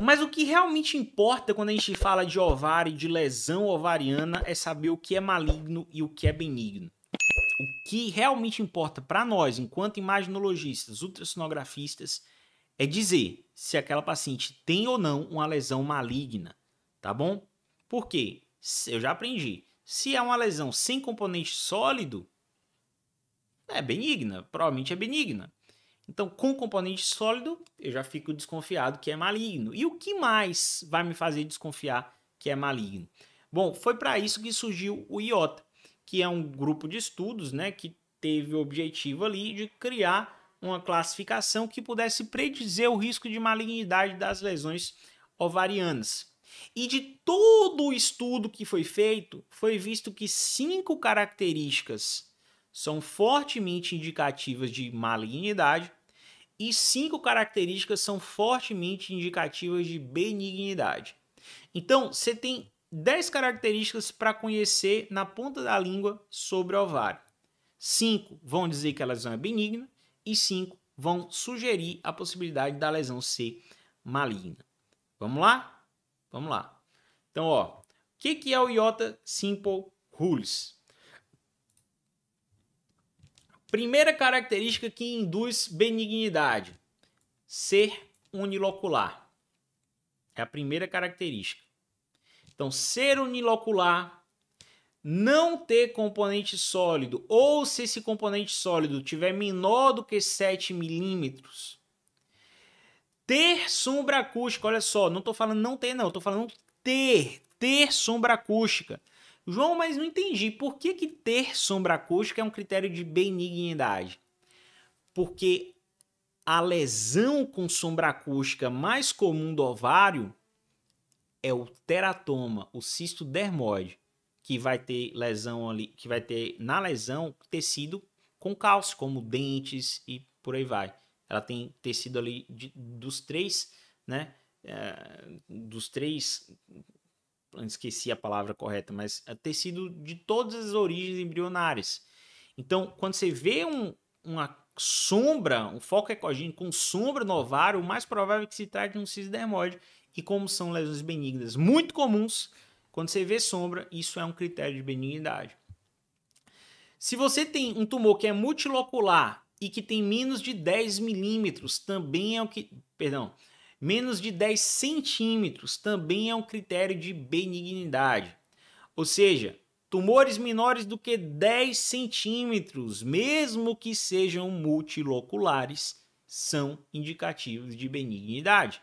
Mas o que realmente importa quando a gente fala de ovário, de lesão ovariana, é saber o que é maligno e o que é benigno. O que realmente importa para nós, enquanto imaginologistas, ultrassonografistas, é dizer se aquela paciente tem ou não uma lesão maligna, tá bom? Por quê? Eu já aprendi. Se é uma lesão sem componente sólido, é benigna, provavelmente é benigna. Então, com componente sólido, eu já fico desconfiado que é maligno. E o que mais vai me fazer desconfiar que é maligno? Bom, foi para isso que surgiu o IOTA, que é um grupo de estudos né, que teve o objetivo ali de criar uma classificação que pudesse predizer o risco de malignidade das lesões ovarianas. E de todo o estudo que foi feito, foi visto que cinco características são fortemente indicativas de malignidade e cinco características são fortemente indicativas de benignidade. Então, você tem 10 características para conhecer na ponta da língua sobre o ovário. Cinco vão dizer que a lesão é benigna e cinco vão sugerir a possibilidade da lesão ser maligna. Vamos lá? Vamos lá. Então, ó, o que, que é o IOTA Simple Rules? Primeira característica que induz benignidade: ser unilocular. É a primeira característica. Então, ser unilocular, não ter componente sólido, ou se esse componente sólido tiver menor do que 7 milímetros, ter sombra acústica, olha só, não estou falando não ter, não, estou falando ter, ter sombra acústica. João, mas não entendi. Por que, que ter sombra acústica é um critério de benignidade? Porque a lesão com sombra acústica mais comum do ovário é o teratoma, o cisto dermoide, que vai ter lesão ali, que vai ter na lesão tecido com cálcio, como dentes e por aí vai. Ela tem tecido ali de, dos três, né? É, dos três esqueci a palavra correta, mas é tecido de todas as origens embrionárias. Então, quando você vê um, uma sombra, um foco ecogênico com sombra no ovário, o mais provável é que se trate de um cisdermoide. E como são lesões benignas muito comuns, quando você vê sombra, isso é um critério de benignidade. Se você tem um tumor que é multilocular e que tem menos de 10 milímetros, também é o que. Perdão. Menos de 10 centímetros também é um critério de benignidade. Ou seja, tumores menores do que 10 centímetros, mesmo que sejam multiloculares, são indicativos de benignidade.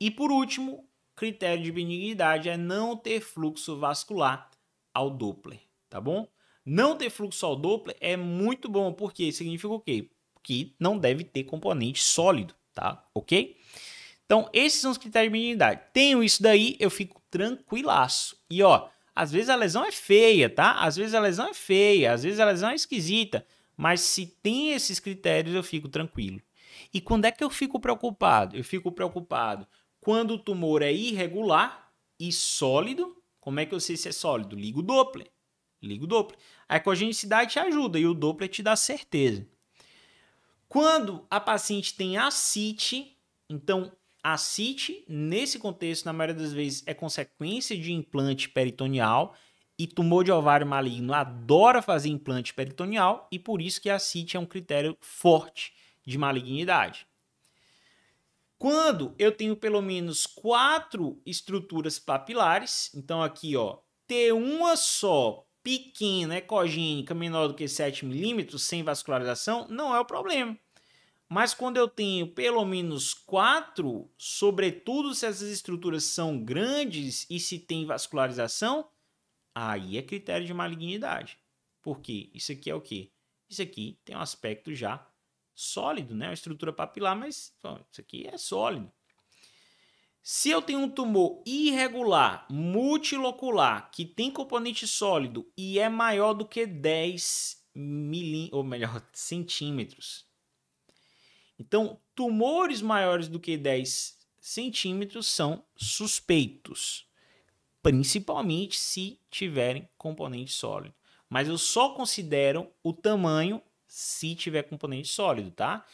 E por último, critério de benignidade é não ter fluxo vascular ao Doppler, tá bom? Não ter fluxo ao Doppler é muito bom, porque significa o quê? Que não deve ter componente sólido, tá? Ok? Então, esses são os critérios de benignidade. Tenho isso daí, eu fico tranquilaço. E ó, às vezes a lesão é feia, tá? Às vezes a lesão é feia, às vezes a lesão é esquisita, mas se tem esses critérios, eu fico tranquilo. E quando é que eu fico preocupado? Eu fico preocupado quando o tumor é irregular e sólido. Como é que eu sei se é sólido? Ligo o Doppler. Ligo o Doppler. A ecogenicidade te ajuda e o Doppler te dá certeza. Quando a paciente tem ascite, então a cite nesse contexto, na maioria das vezes, é consequência de implante peritoneal e tumor de ovário maligno adora fazer implante peritoneal e por isso que a CIT é um critério forte de malignidade. Quando eu tenho pelo menos quatro estruturas papilares, então aqui ó, ter uma só pequena, ecogênica, menor do que 7 milímetros, sem vascularização, não é o problema. Mas quando eu tenho pelo menos quatro, sobretudo se essas estruturas são grandes e se tem vascularização, aí é critério de malignidade. Porque isso aqui é o quê? Isso aqui tem um aspecto já sólido, né? Uma estrutura papilar, mas bom, isso aqui é sólido. Se eu tenho um tumor irregular, multilocular, que tem componente sólido e é maior do que 10 milímetros, ou melhor, centímetros, então, tumores maiores do que 10 centímetros são suspeitos, principalmente se tiverem componente sólido. Mas eu só considero o tamanho se tiver componente sólido, tá?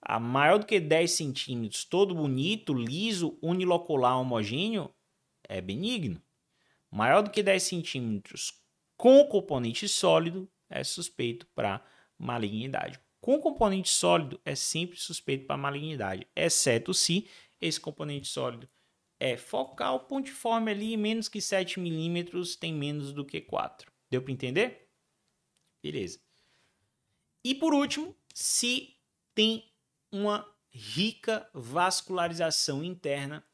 A maior do que 10 centímetros, todo bonito, liso, unilocular, homogêneo, é benigno. Maior do que 10 centímetros com componente sólido é suspeito para malignidade com componente sólido é sempre suspeito para malignidade, exceto se esse componente sólido é focal, pontiforme ali, menos que 7 milímetros, tem menos do que 4. Deu para entender? Beleza. E por último, se tem uma rica vascularização interna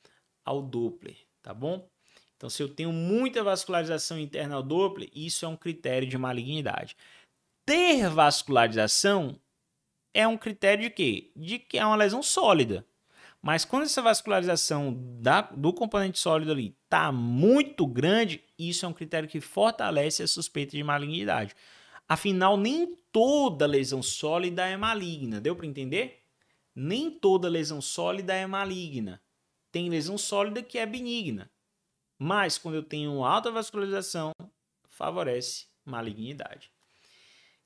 ao Doppler, tá bom? Então, se eu tenho muita vascularização interna ao Doppler, isso é um critério de malignidade. Ter vascularização é um critério de quê? De que é uma lesão sólida. Mas quando essa vascularização da, do componente sólido ali está muito grande, isso é um critério que fortalece a suspeita de malignidade. Afinal, nem toda lesão sólida é maligna. Deu para entender? Nem toda lesão sólida é maligna. Tem lesão sólida que é benigna. Mas quando eu tenho alta vascularização, favorece malignidade.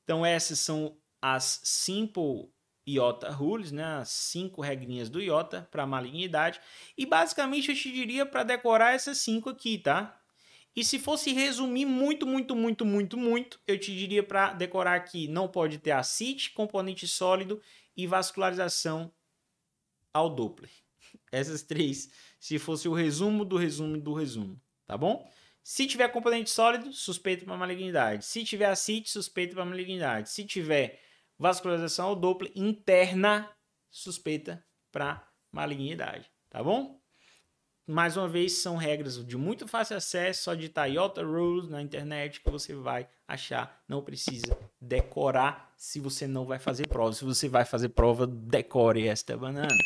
Então, essas são as simple IOTA rules, né, as cinco regrinhas do IOTA para malignidade, e basicamente eu te diria para decorar essas cinco aqui, tá? E se fosse resumir muito, muito, muito, muito, muito, eu te diria para decorar aqui, não pode ter acite, componente sólido e vascularização ao Doppler. Essas três, se fosse o resumo do resumo do resumo, tá bom? Se tiver componente sólido, suspeito para malignidade. Se tiver acite, suspeito para malignidade. Se tiver vascularização dupla interna suspeita para malignidade, tá bom? Mais uma vez, são regras de muito fácil acesso, só digitar IOTA Rules na internet que você vai achar. Não precisa decorar se você não vai fazer prova. Se você vai fazer prova, decore esta banana.